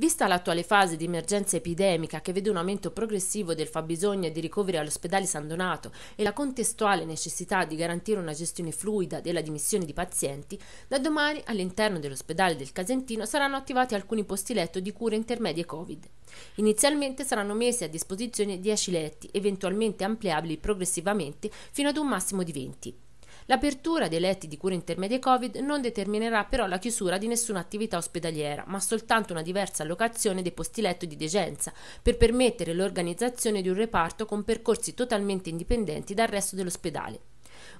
Vista l'attuale fase di emergenza epidemica che vede un aumento progressivo del fabbisogno di ricoveri all'ospedale San Donato e la contestuale necessità di garantire una gestione fluida della dimissione di pazienti, da domani all'interno dell'ospedale del Casentino saranno attivati alcuni posti letto di cure intermedie Covid. Inizialmente saranno messi a disposizione 10 letti, eventualmente ampliabili progressivamente fino ad un massimo di 20. L'apertura dei letti di cura intermedia Covid non determinerà però la chiusura di nessuna attività ospedaliera, ma soltanto una diversa allocazione dei posti letto di degenza, per permettere l'organizzazione di un reparto con percorsi totalmente indipendenti dal resto dell'ospedale.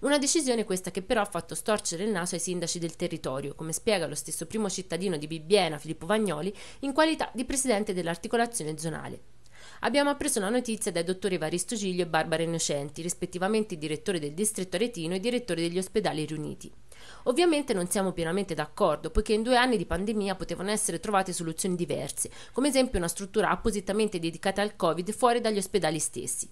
Una decisione questa che però ha fatto storcere il naso ai sindaci del territorio, come spiega lo stesso primo cittadino di Bibbiena, Filippo Vagnoli, in qualità di presidente dell'articolazione zonale. Abbiamo appreso la notizia dai dottori Varisto Giglio e Barbara Innocenti, rispettivamente direttore del distretto aretino e direttore degli ospedali riuniti. Ovviamente non siamo pienamente d'accordo, poiché in due anni di pandemia potevano essere trovate soluzioni diverse, come esempio una struttura appositamente dedicata al Covid fuori dagli ospedali stessi.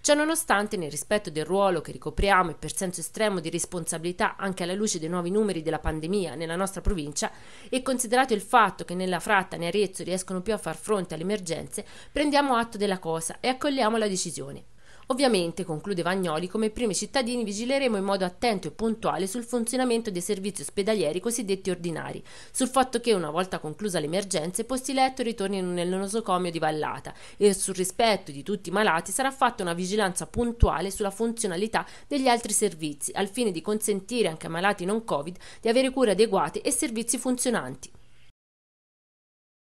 Ciononostante, nel rispetto del ruolo che ricopriamo e per senso estremo di responsabilità anche alla luce dei nuovi numeri della pandemia nella nostra provincia e considerato il fatto che nella Fratta né Arezzo riescono più a far fronte alle emergenze, prendiamo atto della cosa e accogliamo la decisione. Ovviamente, conclude Vagnoli, come primi cittadini vigileremo in modo attento e puntuale sul funzionamento dei servizi ospedalieri cosiddetti ordinari, sul fatto che una volta conclusa l'emergenza i posti letto ritornino nel nosocomio di Vallata e sul rispetto di tutti i malati sarà fatta una vigilanza puntuale sulla funzionalità degli altri servizi, al fine di consentire anche a malati non Covid di avere cure adeguate e servizi funzionanti.